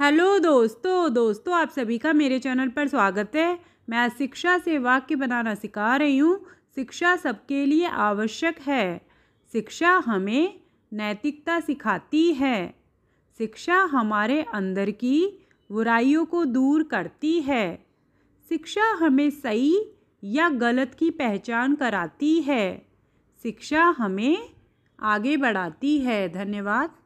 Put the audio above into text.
hello दोस्तों दोस्तों आप सभी का मेरे चैनल पर स्वागत है मैं शिक्षा से वाक्य बनाना सिखा रही हूँ शिक्षा सबके लिए आवश्यक है शिक्षा हमें नैतिकता सिखाती है शिक्षा हमारे अंदर की बुराइयों को दूर करती है शिक्षा हमें सही या गलत की पहचान कराती है शिक्षा हमें आगे बढ़ाती है धन्यवाद